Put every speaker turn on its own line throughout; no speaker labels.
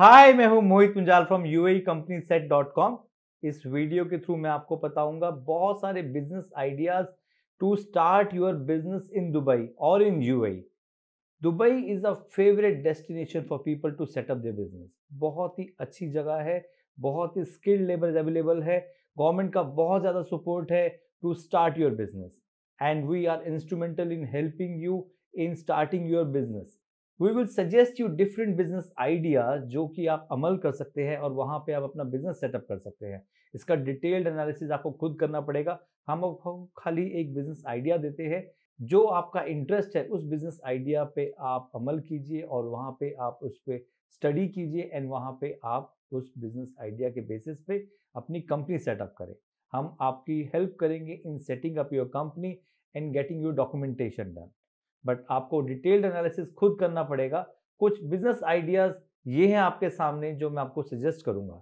हाय मैं हूं Mohit Punjal from UAE company set dot com इस वीडियो के थ्रू मैं आपको बताऊंगा बहुत सारे business ideas to start your business in Dubai और in UAE Dubai is a favourite destination for people to setup their business बहुत ही अच्छी जगह है बहुत ही स्किल्ड लेबर अवेलेबल है गवर्नमेंट का बहुत ज़्यादा सपोर्ट है to start your business and we are instrumental in helping you in starting your business we will suggest you different business idea जो कि आप अमल कर सकते हैं और वहाँ पे आप अपना बिजनेस सेटअप कर सकते हैं इसका डिटेल्ड एनालिसिस आपको खुद करना पड़ेगा हम आपको खाली एक बिजनेस आइडिया देते हैं जो आपका इंटरेस्ट है उस बिजनेस आइडिया पे आप अमल कीजिए और वहाँ पे आप उस पर स्टडी कीजिए एंड वहाँ पे आप उस बिजनेस आइडिया के बेसिस पे अपनी कंपनी सेटअप करें हम आपकी हेल्प करेंगे in setting up your company and getting your documentation done but आपको डिटेल्ड एनालिसिस खुद करना पड़ेगा कुछ बिजनेस आइडियाज ये हैं आपके सामने जो मैं आपको सजेस्ट करूंगा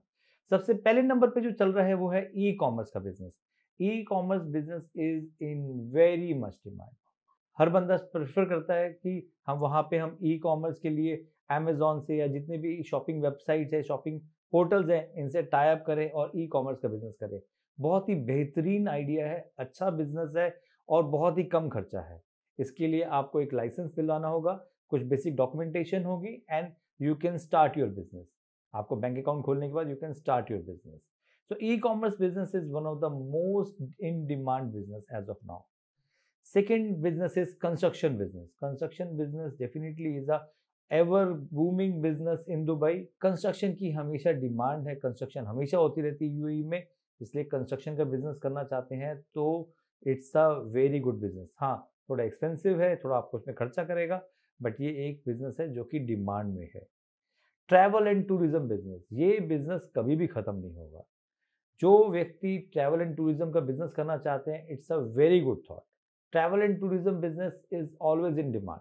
सबसे पहले नंबर पे जो चल रहा है वो है ई कॉमर्स का business e commerce business is in very much demand हर बंदा प्रेफर करता है कि हम वहाँ पे हम ई कॉमर्स के लिए अमेजोन से या जितने भी शॉपिंग वेबसाइट्स है शॉपिंग पोर्टल्स हैं इनसे टाइप करें और ई कॉमर्स का बिजनेस करें बहुत ही बेहतरीन आइडिया है अच्छा बिजनेस है और बहुत ही कम खर्चा है इसके लिए आपको एक लाइसेंस दिलवाना होगा कुछ बेसिक डॉक्यूमेंटेशन होगी and you can start your business आपको बैंक अकाउंट खोलने के बाद you can start your business so e commerce business is one of the most in demand business as of now second business is construction business construction business definitely is a ever booming business in Dubai construction की हमेशा demand है construction हमेशा होती रहती है you e में इसलिए construction का बिजनेस करना चाहते हैं तो it's a very good business हाँ थोड़ा एक्सपेंसिव है थोड़ा आपको उसमें खर्चा करेगा बट ये एक बिजनेस है जो कि डिमांड में है ट्रैवल एंड टूरिज्म बिजनेस ये बिजनेस कभी भी ख़त्म नहीं होगा जो व्यक्ति ट्रैवल एंड टूरिज्म का बिजनेस करना चाहते हैं it's a very good thought travel and tourism business is always in demand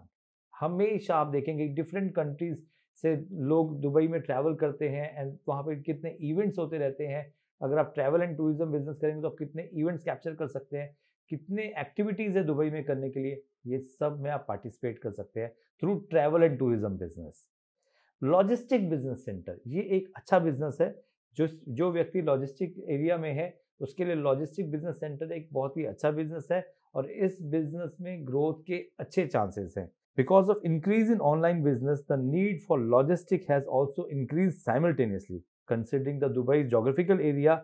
हमेशा आप देखेंगे डिफरेंट कंट्रीज से लोग दुबई में ट्रैवल करते हैं एंड वहाँ पर कितने इवेंट्स होते रहते हैं अगर आप ट्रैवल एंड टूरिज्म बिजनेस करेंगे तो आप कितने इवेंट्स कैप्चर कर सकते हैं कितने एक्टिविटीज है दुबई में करने के लिए ये सब में आप पार्टिसिपेट कर सकते हैं through travel and tourism business logistic business centre ये एक अच्छा बिजनेस है जो जो व्यक्ति लॉजिस्टिक एरिया में है उसके लिए लॉजिस्टिक बिजनेस सेंटर एक बहुत ही अच्छा बिजनेस है और इस बिजनेस में ग्रोथ के अच्छे चांसेस हैं because of increase in online business the need for logistic has also increase simultaneously considering the Dubai geographical area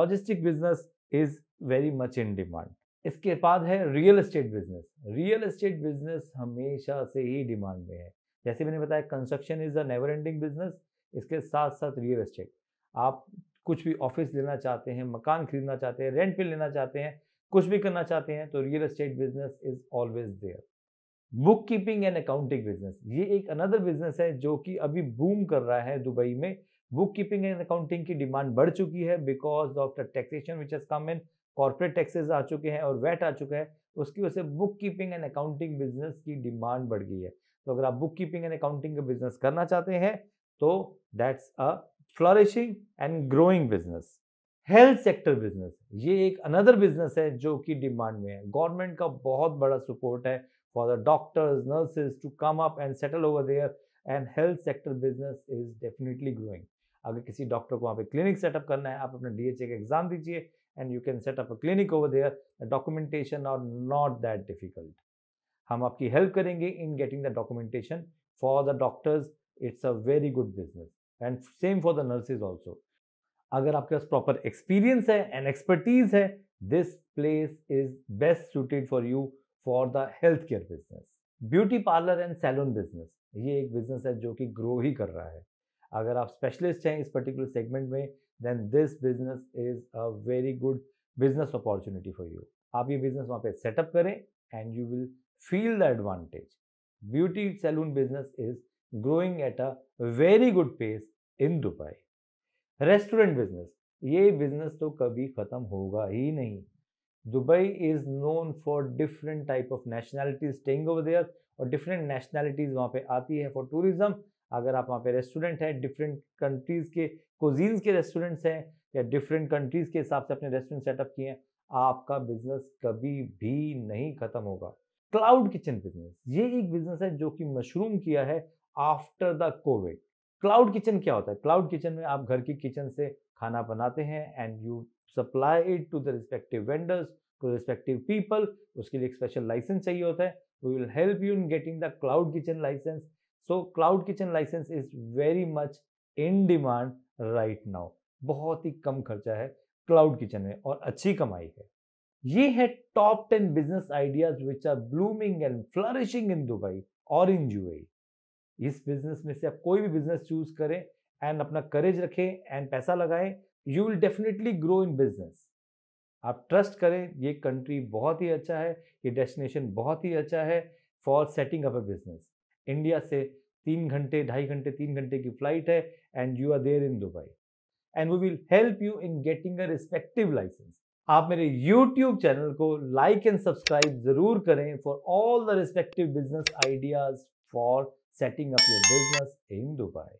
logistic business is very much in demand इसके बाद है real estate business real estate business हमेशा से ही demand में है जैसे मैंने बताया construction is a never ending business इसके साथ साथ रियल एस्टेट आप कुछ भी ऑफिस लेना चाहते हैं मकान खरीदना चाहते हैं रेंट पे लेना चाहते हैं कुछ भी करना चाहते हैं तो real estate business is always there book keeping and accounting business ये एक अनदर बिजनेस है जो कि अभी बूम कर रहा है दुबई में बुक कीपिंग एंड अकाउंटिंग की डिमांड बढ़ चुकी है because of the taxation which has come in corporate taxes आ चुके हैं और वैट आ चुका है उसकी वजह से book keeping and accounting business की डिमांड बढ़ गई है तो अगर आप बुक कीपिंग एंड अकाउंटिंग का बिजनेस करना चाहते हैं तो that's a flourishing and growing business health sector business ये एक अनदर बिजनेस है जो कि डिमांड में है गवर्नमेंट का बहुत बड़ा सपोर्ट है for the doctors nurses to come up and settle over there and health sector business is definitely growing अगर किसी डॉक्टर को वहाँ पे क्लिनिक सेटअप करना है आप अपना डी का एग्ज़ाम दीजिए and you can set up a clinic over there. The documentation are not that difficult. हम आपकी help करेंगे in getting the documentation for the doctors. It's a very good business and same for the nurses also. अगर आपके पास proper experience है and expertise है, this place is best suited for you for the healthcare business. Beauty parlour and salon business ये एक business है जो कि ग्रो ही कर रहा है अगर आप स्पेशलिस्ट हैं इस पर्टिकुलर सेगमेंट में then this business is a very good business opportunity for you आप ये बिजनेस वहाँ पे सेटअप करें and you will feel the advantage beauty salon business is growing at a very good pace in Dubai restaurant business ये business तो कभी ख़त्म होगा ही नहीं Dubai is known for different type of nationalities staying over there और different nationalities वहाँ पे आती है फॉर टूरिज्म अगर आप वहाँ पे रेस्टोरेंट हैं डिफरेंट कंट्रीज़ के कोजीन्स के रेस्टोरेंट्स हैं या डिफरेंट कंट्रीज़ के हिसाब से अपने रेस्टोरेंट सेटअप किए हैं आपका बिजनेस कभी भी नहीं ख़त्म होगा क्लाउड किचन बिजनेस ये एक बिजनेस है जो कि मशरूम किया है after the COVID cloud kitchen क्या होता है क्लाउड किचन में आप घर की किचन से खाना बनाते हैं and you supply it to the respective vendors to respective people उसके लिए एक स्पेशल लाइसेंस चाहिए होता है we will help you in getting the cloud kitchen licence so cloud kitchen licence is very much in demand right now बहुत ही कम खर्चा है क्लाउड किचन में और अच्छी कमाई है ये है top ten business ideas which are blooming and flourishing in Dubai और इन यू इस बिजनेस में से आप कोई भी बिजनेस चूज करें एंड अपना करेज रखें एंड पैसा लगाएं you will definitely grow in business आप ट्रस्ट करें ये कंट्री बहुत ही अच्छा है ये डेस्टिनेशन बहुत ही अच्छा है for setting up a business India से तीन घंटे ढाई घंटे तीन घंटे की फ्लाइट है and you are there in Dubai and we will help you in getting a respective licence आप मेरे यूट्यूब चैनल को लाइक एंड सब्सक्राइब जरूर करें for all the respective business ideas for setting up your business in Dubai